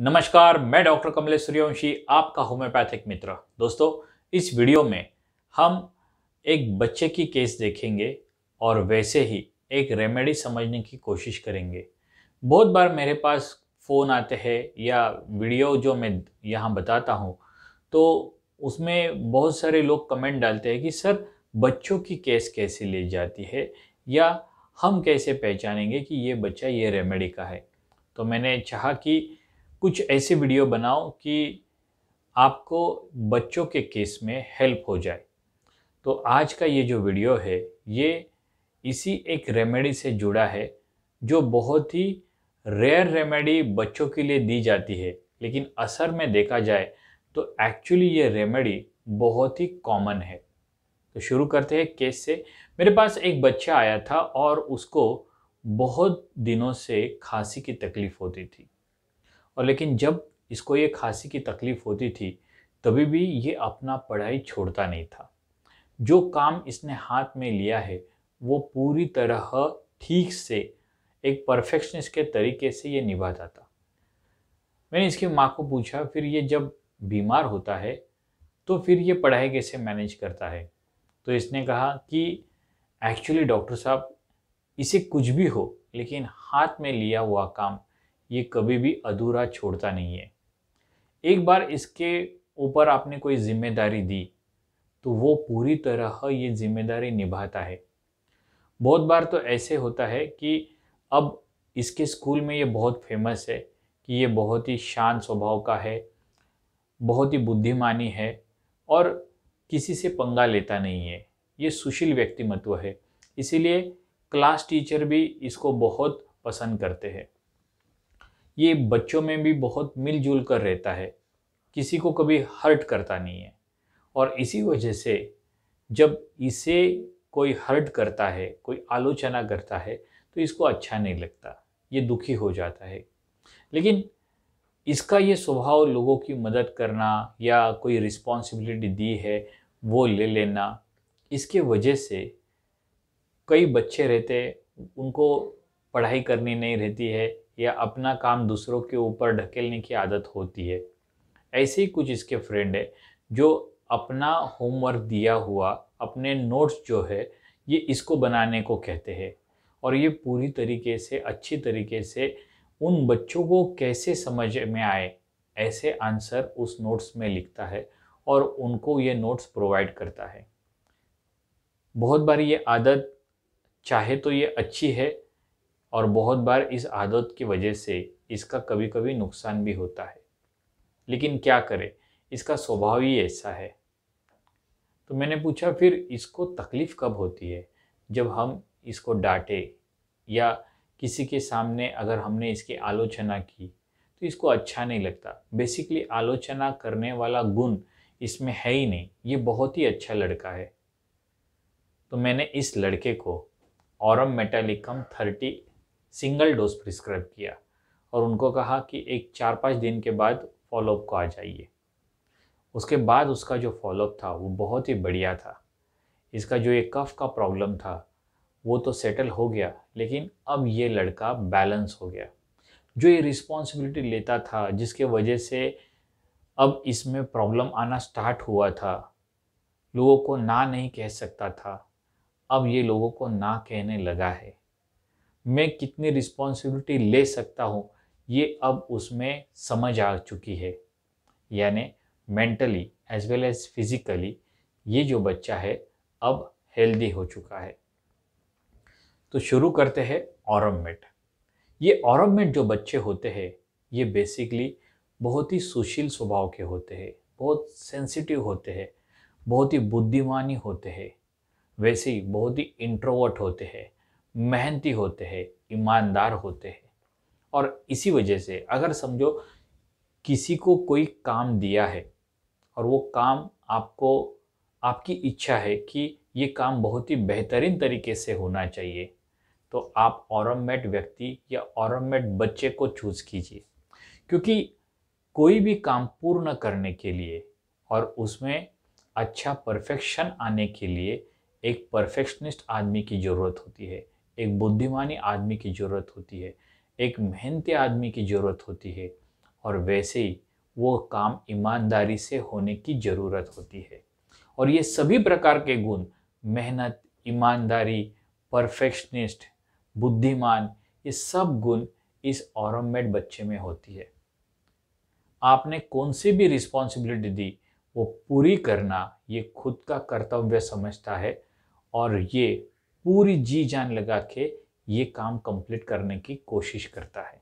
नमस्कार मैं डॉक्टर कमलेश सूर्यवंशी आपका होम्योपैथिक मित्र दोस्तों इस वीडियो में हम एक बच्चे की केस देखेंगे और वैसे ही एक रेमेडी समझने की कोशिश करेंगे बहुत बार मेरे पास फ़ोन आते हैं या वीडियो जो मैं यहाँ बताता हूँ तो उसमें बहुत सारे लोग कमेंट डालते हैं कि सर बच्चों की केस कैसे ले जाती है या हम कैसे पहचानेंगे कि ये बच्चा ये रेमेडी का है तो मैंने चाहा कि कुछ ऐसे वीडियो बनाओ कि आपको बच्चों के केस में हेल्प हो जाए तो आज का ये जो वीडियो है ये इसी एक रेमेडी से जुड़ा है जो बहुत ही रेयर रेमेडी बच्चों के लिए दी जाती है लेकिन असर में देखा जाए तो एक्चुअली ये रेमेडी बहुत ही कॉमन है तो शुरू करते हैं केस से मेरे पास एक बच्चा आया था और उसको बहुत दिनों से खांसी की तकलीफ़ होती थी और लेकिन जब इसको ये खांसी की तकलीफ़ होती थी तभी भी ये अपना पढ़ाई छोड़ता नहीं था जो काम इसने हाथ में लिया है वो पूरी तरह ठीक से एक परफेक्शनिस्ट के तरीके से ये निभाता था मैंने इसकी माँ को पूछा फिर ये जब बीमार होता है तो फिर ये पढ़ाई कैसे मैनेज करता है तो इसने कहा कि एक्चुअली डॉक्टर साहब इसे कुछ भी हो लेकिन हाथ में लिया हुआ काम ये कभी भी अधूरा छोड़ता नहीं है एक बार इसके ऊपर आपने कोई जिम्मेदारी दी तो वो पूरी तरह ये जिम्मेदारी निभाता है बहुत बार तो ऐसे होता है कि अब इसके स्कूल में ये बहुत फेमस है कि ये बहुत ही शांत स्वभाव का है बहुत ही बुद्धिमानी है और किसी से पंगा लेता नहीं है ये सुशील व्यक्तिमत्व है इसीलिए क्लास टीचर भी इसको बहुत पसंद करते हैं ये बच्चों में भी बहुत मिलजुल कर रहता है किसी को कभी हर्ट करता नहीं है और इसी वजह से जब इसे कोई हर्ट करता है कोई आलोचना करता है तो इसको अच्छा नहीं लगता ये दुखी हो जाता है लेकिन इसका ये स्वभाव लोगों की मदद करना या कोई रिस्पॉन्सिबिलिटी दी है वो ले लेना इसके वजह से कई बच्चे रहते उनको पढ़ाई करनी नहीं रहती है या अपना काम दूसरों के ऊपर ढकेलने की आदत होती है ऐसे ही कुछ इसके फ्रेंड है जो अपना होमवर्क दिया हुआ अपने नोट्स जो है ये इसको बनाने को कहते हैं और ये पूरी तरीके से अच्छी तरीके से उन बच्चों को कैसे समझ में आए ऐसे आंसर उस नोट्स में लिखता है और उनको ये नोट्स प्रोवाइड करता है बहुत बार ये आदत चाहे तो ये अच्छी है और बहुत बार इस आदत की वजह से इसका कभी कभी नुकसान भी होता है लेकिन क्या करें इसका स्वभाव ही ऐसा है तो मैंने पूछा फिर इसको तकलीफ़ कब होती है जब हम इसको डांटे या किसी के सामने अगर हमने इसकी आलोचना की तो इसको अच्छा नहीं लगता बेसिकली आलोचना करने वाला गुण इसमें है ही नहीं ये बहुत ही अच्छा लड़का है तो मैंने इस लड़के को औरम मेटालिकम थर्टी सिंगल डोज प्रिस्क्राइब किया और उनको कहा कि एक चार पाँच दिन के बाद फॉलोअप को आ जाइए उसके बाद उसका जो फॉलोअप था वो बहुत ही बढ़िया था इसका जो ये कफ का प्रॉब्लम था वो तो सेटल हो गया लेकिन अब ये लड़का बैलेंस हो गया जो ये रिस्पॉन्सिबिलिटी लेता था जिसके वजह से अब इसमें प्रॉब्लम आना स्टार्ट हुआ था लोगों को ना नहीं कह सकता था अब ये लोगों को ना कहने लगा है मैं कितनी रिस्पॉन्सिबिलिटी ले सकता हूँ ये अब उसमें समझ आ चुकी है यानी mentally as well as physically ये जो बच्चा है अब हेल्दी हो चुका है तो शुरू करते हैं औरमेट ये औरमेट जो बच्चे होते हैं ये बेसिकली बहुत ही सुशील स्वभाव के होते हैं बहुत सेंसिटिव होते हैं बहुत ही बुद्धिमानी होते हैं वैसे ही बहुत ही इंट्रोवर्ट होते हैं मेहनती होते हैं ईमानदार होते हैं और इसी वजह से अगर समझो किसी को कोई काम दिया है और वो काम आपको आपकी इच्छा है कि ये काम बहुत ही बेहतरीन तरीके से होना चाहिए तो आप औरमेट व्यक्ति या औरमेट बच्चे को चूज़ कीजिए क्योंकि कोई भी काम पूर्ण करने के लिए और उसमें अच्छा परफेक्शन आने के लिए एक परफेक्शनिस्ट आदमी की ज़रूरत होती है एक बुद्धिमानी आदमी की ज़रूरत होती है एक मेहनती आदमी की ज़रूरत होती है और वैसे ही वो काम ईमानदारी से होने की ज़रूरत होती है और ये सभी प्रकार के गुण मेहनत ईमानदारी परफेक्शनिस्ट बुद्धिमान ये सब गुण इस और बच्चे में होती है आपने कौन सी भी रिस्पॉन्सिबिलिटी दी वो पूरी करना ये खुद का कर्तव्य समझता है और ये पूरी जी जान लगा के ये काम कंप्लीट करने की कोशिश करता है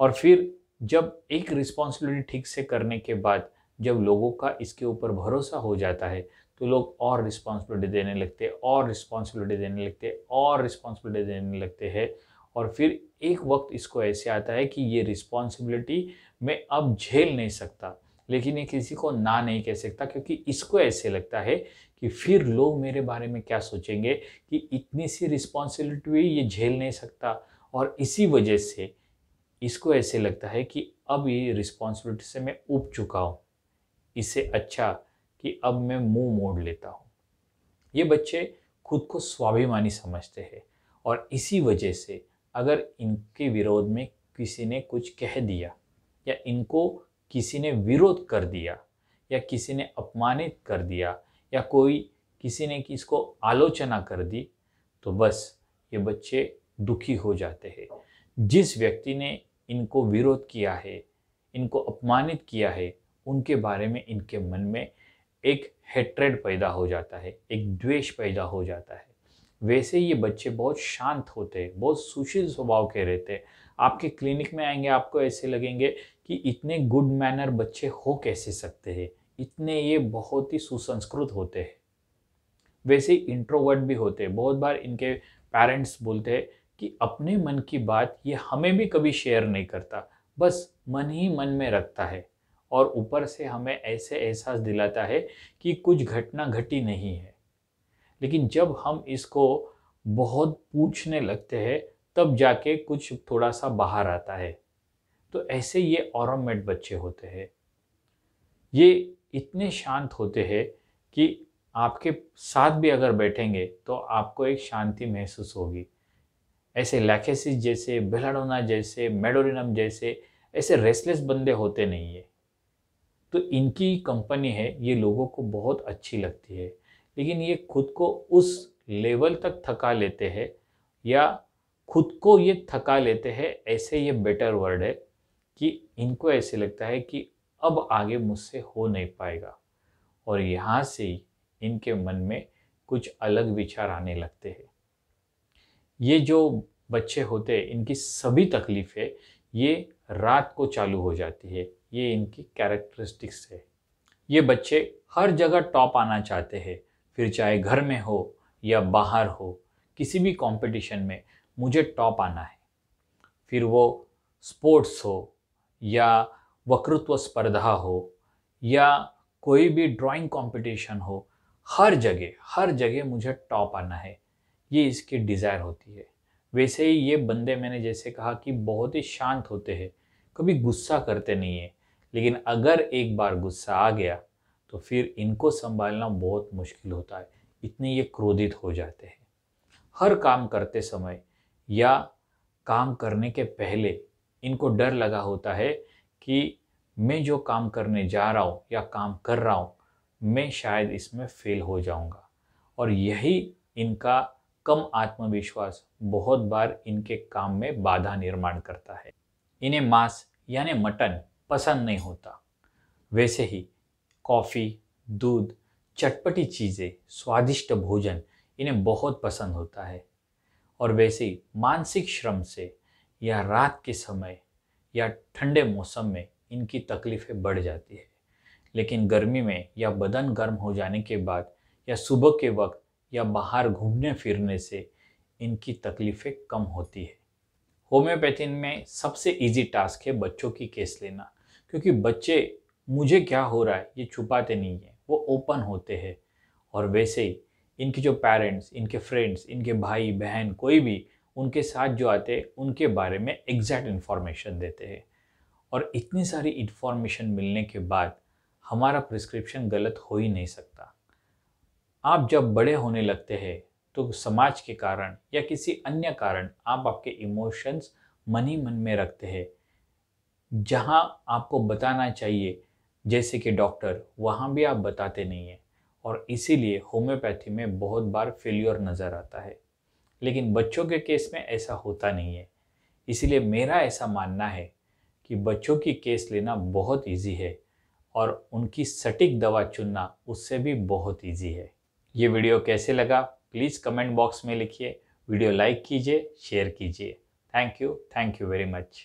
और फिर जब एक रिस्पॉन्सिबिलिटी ठीक से करने के बाद जब लोगों का इसके ऊपर भरोसा हो जाता है तो लोग और रिस्पॉन्सिबिलिटी देने लगते और रिस्पॉन्सिबिलिटी देने लगते और रिस्पॉन्सिबिलिटी देने लगते हैं और फिर एक वक्त इसको ऐसे आता है कि ये रिस्पॉन्सिबिलिटी मैं अब झेल नहीं सकता लेकिन ये किसी को ना नहीं कह सकता क्योंकि इसको ऐसे लगता है कि फिर लोग मेरे बारे में क्या सोचेंगे कि इतनी सी रिस्पॉन्सिबिलिटी हुई ये झेल नहीं सकता और इसी वजह से इसको ऐसे लगता है कि अब ये रिस्पॉन्सिबिलिटी से मैं उब चुका हूँ इससे अच्छा कि अब मैं मुंह मोड़ लेता हूँ ये बच्चे खुद को स्वाभिमानी समझते हैं और इसी वजह से अगर इनके विरोध में किसी ने कुछ कह दिया या इनको किसी ने विरोध कर दिया या किसी ने अपमानित कर दिया या कोई किसी ने किसको आलोचना कर दी तो बस ये बच्चे दुखी हो जाते हैं जिस व्यक्ति ने इनको विरोध किया है इनको अपमानित किया है उनके बारे में इनके मन में एक हेट्रेड पैदा हो जाता है एक द्वेष पैदा हो जाता है वैसे ये बच्चे बहुत शांत होते हैं बहुत सुशील स्वभाव के रहते हैं आपके क्लिनिक में आएंगे आपको ऐसे लगेंगे कि इतने गुड मैनर बच्चे हो कैसे सकते हैं इतने ये बहुत ही सुसंस्कृत होते हैं वैसे इंट्रोवर्ट भी होते हैं बहुत बार इनके पेरेंट्स बोलते हैं कि अपने मन की बात ये हमें भी कभी शेयर नहीं करता बस मन ही मन में रखता है और ऊपर से हमें ऐसे एहसास दिलाता है कि कुछ घटना घटी नहीं है लेकिन जब हम इसको बहुत पूछने लगते हैं तब जाके कुछ थोड़ा सा बाहर आता है तो ऐसे ये औरमेट बच्चे होते हैं ये इतने शांत होते हैं कि आपके साथ भी अगर बैठेंगे तो आपको एक शांति महसूस होगी ऐसे लैकेसिस जैसे बेलाडोना जैसे मेडोरिनम जैसे ऐसे रेसलेस बंदे होते नहीं है तो इनकी कंपनी है ये लोगों को बहुत अच्छी लगती है लेकिन ये खुद को उस लेवल तक थका लेते हैं या खुद को ये थका लेते हैं ऐसे ये बेटर वर्ड है कि इनको ऐसे लगता है कि अब आगे मुझसे हो नहीं पाएगा और यहाँ से ही इनके मन में कुछ अलग विचार आने लगते हैं ये जो बच्चे होते हैं इनकी सभी तकलीफ़ें ये रात को चालू हो जाती है ये इनकी कैरेक्टरिस्टिक्स है ये बच्चे हर जगह टॉप आना चाहते हैं फिर चाहे घर में हो या बाहर हो किसी भी कंपटीशन में मुझे टॉप आना है फिर वो स्पोर्ट्स हो या वक्तृत्व स्पर्धा हो या कोई भी ड्राइंग कंपटीशन हो हर जगह हर जगह मुझे टॉप आना है ये इसकी डिज़ायर होती है वैसे ही ये बंदे मैंने जैसे कहा कि बहुत ही शांत होते हैं कभी गुस्सा करते नहीं है लेकिन अगर एक बार गुस्सा आ गया तो फिर इनको संभालना बहुत मुश्किल होता है इतने ये क्रोधित हो जाते हैं हर काम करते समय या काम करने के पहले इनको डर लगा होता है कि मैं जो काम करने जा रहा हूँ या काम कर रहा हूँ मैं शायद इसमें फेल हो जाऊँगा और यही इनका कम आत्मविश्वास बहुत बार इनके काम में बाधा निर्माण करता है इन्हें मांस यानी मटन पसंद नहीं होता वैसे ही कॉफ़ी दूध चटपटी चीज़ें स्वादिष्ट भोजन इन्हें बहुत पसंद होता है और वैसे ही मानसिक श्रम से या रात के समय या ठंडे मौसम में इनकी तकलीफ़ें बढ़ जाती है लेकिन गर्मी में या बदन गर्म हो जाने के बाद या सुबह के वक्त या बाहर घूमने फिरने से इनकी तकलीफ़ें कम होती है होम्योपैथी में सबसे इजी टास्क है बच्चों की केस लेना क्योंकि बच्चे मुझे क्या हो रहा है ये छुपाते नहीं हैं वो ओपन होते हैं और वैसे ही इनके जो पेरेंट्स इनके फ्रेंड्स इनके भाई बहन कोई भी उनके साथ जो आते हैं उनके बारे में एग्जैक्ट इन्फॉर्मेशन देते हैं और इतनी सारी इन्फॉर्मेशन मिलने के बाद हमारा प्रिस्क्रिप्शन गलत हो ही नहीं सकता आप जब बड़े होने लगते हैं तो समाज के कारण या किसी अन्य कारण आप आपके इमोशंस मन ही मन में रखते हैं जहाँ आपको बताना चाहिए जैसे कि डॉक्टर वहाँ भी आप बताते नहीं हैं और इसीलिए होम्योपैथी में बहुत बार फेल्योर नज़र आता है लेकिन बच्चों के केस में ऐसा होता नहीं है इसीलिए मेरा ऐसा मानना है कि बच्चों की केस लेना बहुत इजी है और उनकी सटीक दवा चुनना उससे भी बहुत इजी है ये वीडियो कैसे लगा प्लीज़ कमेंट बॉक्स में लिखिए वीडियो लाइक कीजिए शेयर कीजिए thank you thank you very much